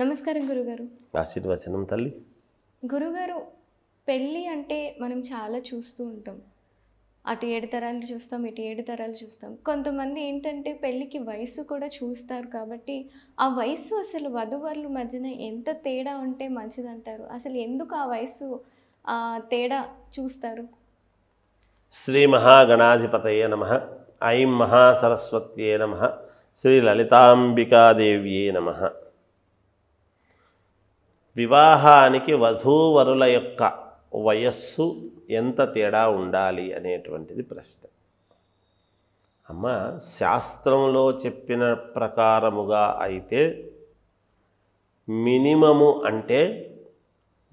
నమస్కారం గురుగారు ఆశీర్వచనం తల్లి గురుగారు పెళ్ళి అంటే మనం చాలా చూస్తూ ఉంటాం అటు ఏడు తరాలు చూస్తాం ఇటు ఏడు తరాలు చూస్తాం కొంతమంది ఏంటంటే పెళ్ళికి వయసు కూడా చూస్తారు కాబట్టి ఆ వయసు అసలు వధువరుల మధ్యన ఎంత తేడా ఉంటే మంచిదంటారు అసలు ఎందుకు ఆ వయసు తేడా చూస్తారు శ్రీ మహాగణాధిపతయే నమ ఐం మహాసరస్వత్యే నమ శ్రీ లలితాంబికాదేవ్యే నమ వివాహానికి వధూవరుల యొక్క వయస్సు ఎంత తేడా ఉండాలి అనేటువంటిది ప్రశ్న అమ్మ శాస్త్రంలో చెప్పిన ప్రకారముగా అయితే మినిమము అంటే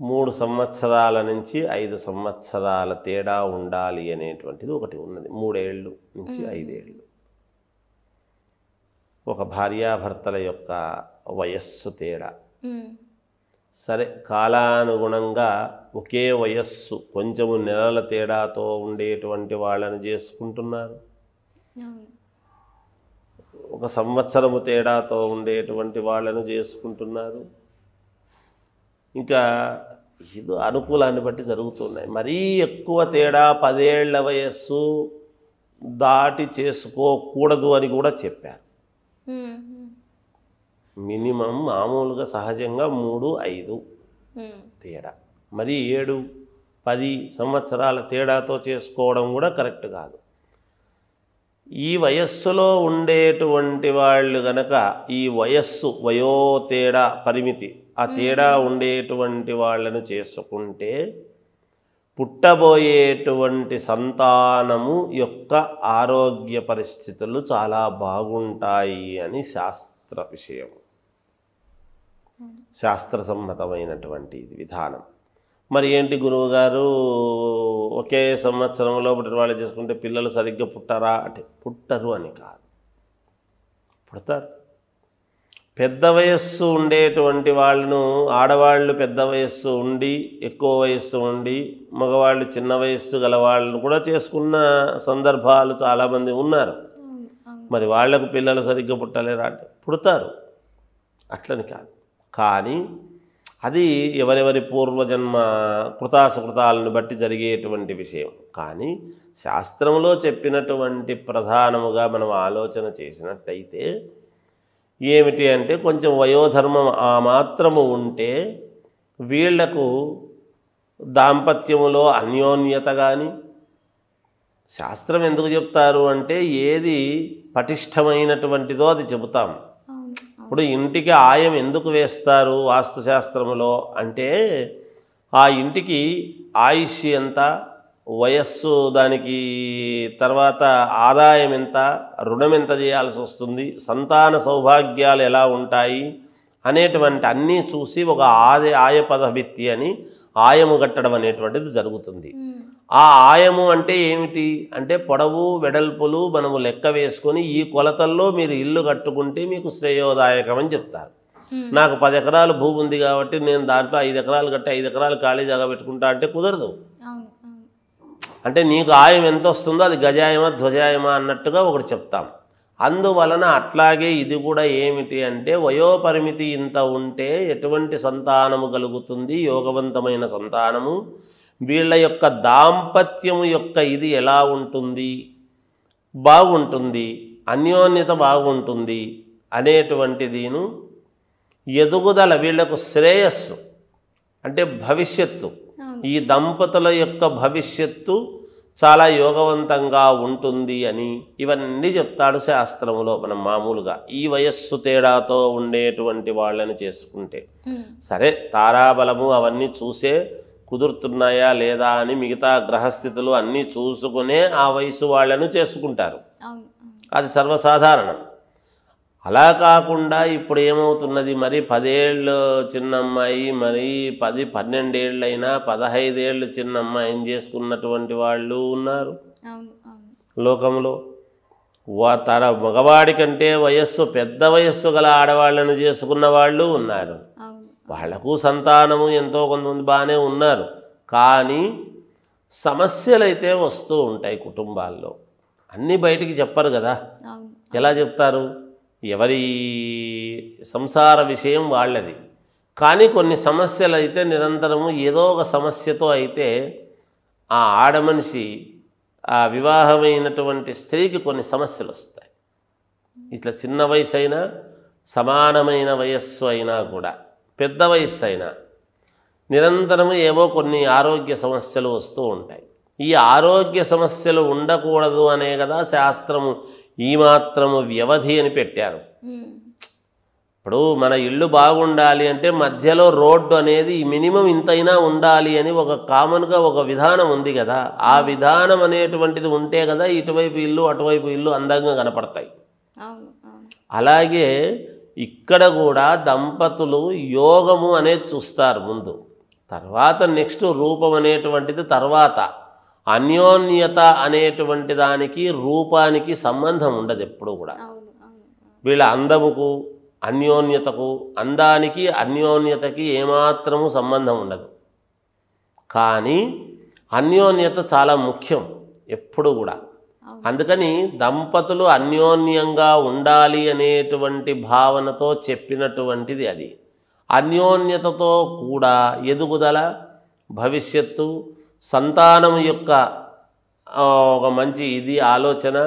మూడు సంవత్సరాల నుంచి ఐదు సంవత్సరాల తేడా ఉండాలి అనేటువంటిది ఒకటి ఉన్నది మూడేళ్ళు నుంచి ఐదేళ్ళు ఒక భార్యాభర్తల యొక్క వయస్సు తేడా సరే కాలానుగుణంగా ఒకే వయస్సు కొంచెము నెలల తేడాతో ఉండేటువంటి వాళ్ళని చేసుకుంటున్నారు ఒక సంవత్సరము తేడాతో ఉండేటువంటి వాళ్ళను చేసుకుంటున్నారు ఇంకా ఇది అనుకూలాన్ని బట్టి జరుగుతున్నాయి మరీ ఎక్కువ తేడా పదేళ్ల వయస్సు దాటి చేసుకోకూడదు అని కూడా చెప్పారు మినిమం మామూలుగా సహజంగా మూడు ఐదు తేడా మరి ఏడు పది సంవత్సరాల తేడాతో చేసుకోవడం కూడా కరెక్ట్ కాదు ఈ వయస్సులో ఉండేటువంటి వాళ్ళు గనక ఈ వయస్సు వయో తేడా పరిమితి ఆ తేడా ఉండేటువంటి వాళ్ళను చేసుకుంటే పుట్టబోయేటువంటి సంతానము యొక్క ఆరోగ్య పరిస్థితులు చాలా బాగుంటాయి అని శాస్త్ర విషయం శాస్త్రసమ్మతమైనటువంటి విధానం మరి ఏంటి గురువుగారు ఒకే సంవత్సరంలో పుట్టిన వాళ్ళు చేసుకుంటే పిల్లలు సరిగ్గా పుట్టారా అంటే పుట్టరు అని కాదు పుడతారు పెద్ద వయస్సు ఉండేటువంటి వాళ్ళను ఆడవాళ్ళు పెద్ద వయస్సు ఉండి ఎక్కువ వయస్సు ఉండి మగవాళ్ళు చిన్న వయస్సు గల వాళ్ళను కూడా చేసుకున్న సందర్భాలు చాలామంది ఉన్నారు మరి వాళ్లకు పిల్లలు సరిగ్గా పుట్టలేరా అంటే పుడతారు అట్లని కాదు కానీ అది ఎవరెవరి పూర్వజన్మ కృతాసుకృతాలను బట్టి జరిగేటువంటి విషయం కానీ శాస్త్రంలో చెప్పినటువంటి ప్రధానముగా మనం ఆలోచన చేసినట్టయితే ఏమిటి అంటే కొంచెం వయోధర్మం ఆ మాత్రము ఉంటే వీళ్లకు దాంపత్యములో అన్యోన్యత కానీ శాస్త్రం ఎందుకు చెప్తారు అంటే ఏది పటిష్టమైనటువంటిదో అది చెబుతాం ఇప్పుడు ఇంటికి ఆయం ఎందుకు వేస్తారు వాస్తుశాస్త్రములో అంటే ఆ ఇంటికి ఆయుష్ ఎంత వయస్సు దానికి తర్వాత ఆదాయం ఎంత రుణం ఎంత చేయాల్సి వస్తుంది సంతాన సౌభాగ్యాలు ఎలా ఉంటాయి అనేటువంటి అన్నీ చూసి ఒక ఆది ఆయపద భిత్తి అని ఆయము కట్టడం అనేటువంటిది జరుగుతుంది ఆ ఆయము అంటే ఏమిటి అంటే పొడవు వెడల్పులు మనము లెక్క వేసుకొని ఈ కొలతల్లో మీరు ఇల్లు కట్టుకుంటే మీకు శ్రేయోదాయకం అని చెప్తారు నాకు పది ఎకరాలు భూమి ఉంది కాబట్టి నేను దాంట్లో ఐదు ఎకరాలు కట్టి ఐదు ఎకరాలు ఖాళీ జాగా పెట్టుకుంటా అంటే కుదరదు అంటే నీకు ఆయం ఎంత వస్తుందో అది గజాయమా ధ్వజాయమా అన్నట్టుగా ఒకటి చెప్తాం అందువలన అట్లాగే ఇది కూడా ఏమిటి అంటే వయోపరిమితి ఇంత ఉంటే ఎటువంటి సంతానము కలుగుతుంది యోగవంతమైన సంతానము వీళ్ళ యొక్క దాంపత్యము యొక్క ఇది ఎలా ఉంటుంది బాగుంటుంది అన్యోన్యత బాగుంటుంది అనేటువంటిదిను ఎదుగుదల వీళ్లకు శ్రేయస్సు అంటే భవిష్యత్తు ఈ దంపతుల యొక్క భవిష్యత్తు చాలా యోగవంతంగా ఉంటుంది అని ఇవన్నీ చెప్తాడు శాస్త్రములో మనం మామూలుగా ఈ వయస్సు తేడాతో ఉండేటువంటి వాళ్ళని చేసుకుంటే సరే తారాబలము అవన్నీ చూసే కుదురుతున్నాయా లేదా అని మిగతా గ్రహస్థితులు అన్నీ చూసుకునే ఆ వయసు వాళ్ళను చేసుకుంటారు అది సర్వసాధారణం అలా కాకుండా ఇప్పుడు ఏమవుతున్నది మరి పదేళ్ళు చిన్న అమ్మాయి మరి పది పన్నెండేళ్ళైనా పదహైదేళ్ళు చిన్న అమ్మాయిని చేసుకున్నటువంటి వాళ్ళు ఉన్నారు లోకంలో తన మగవాడి కంటే వయస్సు పెద్ద వయస్సు గల ఆడవాళ్లను చేసుకున్న వాళ్ళు ఉన్నారు వాళ్లకు సంతానము ఎంతో కొంతమంది బాగానే ఉన్నారు కానీ సమస్యలైతే వస్తూ ఉంటాయి కుటుంబాల్లో అన్నీ బయటికి చెప్పరు కదా ఎలా చెప్తారు ఎవరి సంసార విషయం వాళ్ళది కానీ కొన్ని సమస్యలు అయితే నిరంతరము ఏదో ఒక సమస్యతో అయితే ఆ ఆడమనిషి ఆ వివాహమైనటువంటి స్త్రీకి కొన్ని సమస్యలు వస్తాయి ఇట్లా చిన్న వయసు అయినా సమానమైన వయస్సు అయినా కూడా పెద్ద వయస్సు అయినా నిరంతరము ఏవో కొన్ని ఆరోగ్య సమస్యలు వస్తూ ఉంటాయి ఈ ఆరోగ్య సమస్యలు ఉండకూడదు అనే కదా శాస్త్రము ఈ మాత్రము వ్యవధి అని పెట్టారు ఇప్పుడు మన ఇల్లు బాగుండాలి అంటే మధ్యలో రోడ్డు అనేది మినిమం ఇంతైనా ఉండాలి అని ఒక కామన్గా ఒక విధానం ఉంది కదా ఆ విధానం అనేటువంటిది ఉంటే కదా ఇటువైపు ఇల్లు అటువైపు ఇల్లు అందంగా కనపడతాయి అలాగే ఇక్కడ కూడా దంపతులు యోగము అనేది చూస్తారు ముందు తర్వాత నెక్స్ట్ రూపం అనేటువంటిది తర్వాత అన్యోన్యత అనేటువంటి దానికి రూపానికి సంబంధం ఉండదు ఎప్పుడు కూడా వీళ్ళ అందముకు అన్యోన్యతకు అందానికి అన్యోన్యతకి ఏమాత్రము సంబంధం ఉండదు కానీ అన్యోన్యత చాలా ముఖ్యం ఎప్పుడు కూడా అందుకని దంపతులు అన్యోన్యంగా ఉండాలి అనేటువంటి భావనతో చెప్పినటువంటిది అది అన్యోన్యతతో కూడా ఎదుగుదల భవిష్యత్తు సంతానం యొక్క ఒక మంచి ఇది ఆలోచన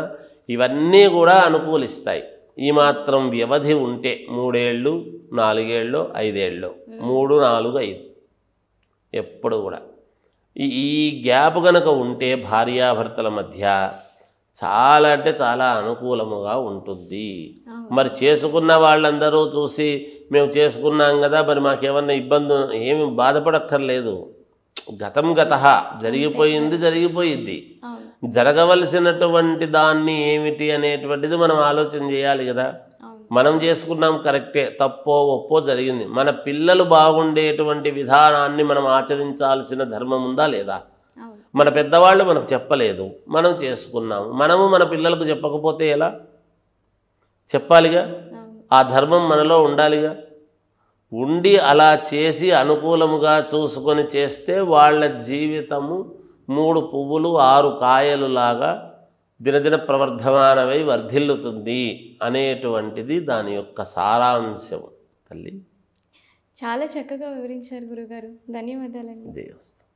ఇవన్నీ కూడా అనుకూలిస్తాయి ఈ మాత్రం వ్యవధి ఉంటే మూడేళ్ళు నాలుగేళ్ళు ఐదేళ్ళు మూడు నాలుగు ఐదు ఎప్పుడు కూడా ఈ గ్యాప్ గనక ఉంటే భార్యాభర్తల మధ్య చాలా అంటే చాలా అనుకూలముగా ఉంటుంది మరి చేసుకున్న వాళ్ళందరూ చూసి మేము చేసుకున్నాం కదా మరి మాకేమన్నా ఇబ్బంది ఏమి బాధపడక్కర్లేదు గతం గత జరిగిపోయింది జరిగిపోయింది జరగవలసినటువంటి దాన్ని ఏమిటి అనేటువంటిది మనం ఆలోచన చేయాలి కదా మనం చేసుకున్నాం కరెక్టే తప్పో ఒప్పో జరిగింది మన పిల్లలు బాగుండేటువంటి విధానాన్ని మనం ఆచరించాల్సిన ధర్మం ఉందా లేదా మన పెద్దవాళ్ళు మనకు చెప్పలేదు మనం చేసుకున్నాము మనము మన పిల్లలకు చెప్పకపోతే ఎలా చెప్పాలిగా ఆ ధర్మం మనలో ఉండాలిగా ఉండి అలా చేసి అనుకూలముగా చూసుకొని చేస్తే వాళ్ళ జీవితము మూడు పువ్వులు ఆరు కాయలు లాగా దినదిన ప్రవర్ధమానమై వర్ధిల్లుతుంది అనేటువంటిది దాని యొక్క సారాంశం తల్లి చాలా చక్కగా వివరించారు గురుగారు ధన్యవాదాలండి